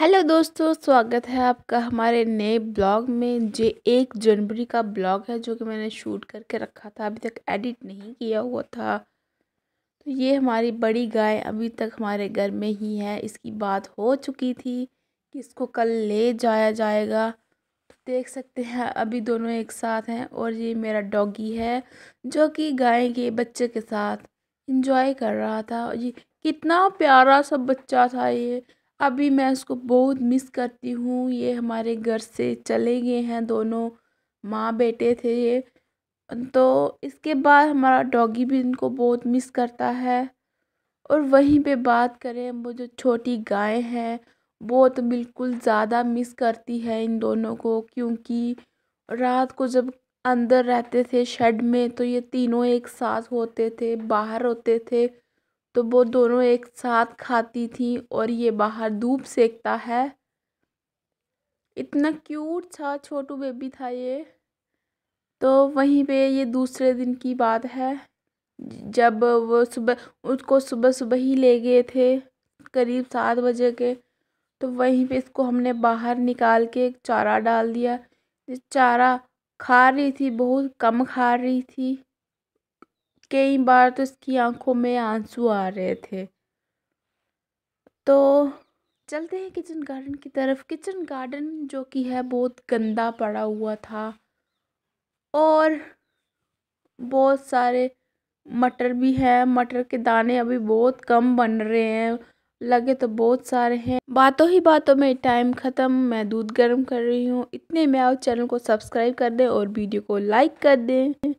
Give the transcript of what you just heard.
hello दोस्तों स्वागत है आपका हमारे नए ब्लॉग में जो एक जनवरी का ब्लॉग है जो कि मैंने शूट करके रखा था अभी तक एडिट नहीं किया हुआ था तो ये हमारी बड़ी गाय अभी तक हमारे घर में ही है इसकी बात हो चुकी थी कि इसको कल ले जाया जाएगा तो देख सकते हैं अभी दोनों एक साथ हैं और ये मेरा डॉगी है जो कि गाय के बच्चे के साथ इंजॉय कर रहा था ये कितना प्यारा सा बच्चा था ये अभी मैं उसको बहुत मिस करती हूँ ये हमारे घर से चले गए हैं दोनों माँ बेटे थे ये तो इसके बाद हमारा डॉगी भी इनको बहुत मिस करता है और वहीं पे बात करें वो जो छोटी गाय हैं वो तो बिल्कुल ज़्यादा मिस करती है इन दोनों को क्योंकि रात को जब अंदर रहते थे शेड में तो ये तीनों एक साथ होते थे बाहर होते थे तो वो दोनों एक साथ खाती थी और ये बाहर धूप सेकता है इतना क्यूट था छोटू बेबी था ये तो वहीं पे ये दूसरे दिन की बात है जब वो सुबह उसको सुबह सुबह ही ले गए थे करीब सात बजे के तो वहीं पे इसको हमने बाहर निकाल के चारा डाल दिया चारा खा रही थी बहुत कम खा रही थी कई बार तो इसकी आंखों में आंसू आ रहे थे तो चलते हैं किचन गार्डन की तरफ किचन गार्डन जो कि है बहुत गंदा पड़ा हुआ था और बहुत सारे मटर भी हैं मटर के दाने अभी बहुत कम बन रहे हैं लगे तो बहुत सारे हैं बातों ही बातों में टाइम ख़त्म मैं दूध गर्म कर रही हूँ इतने में आओ चैनल को सब्सक्राइब कर दें और वीडियो को लाइक कर दें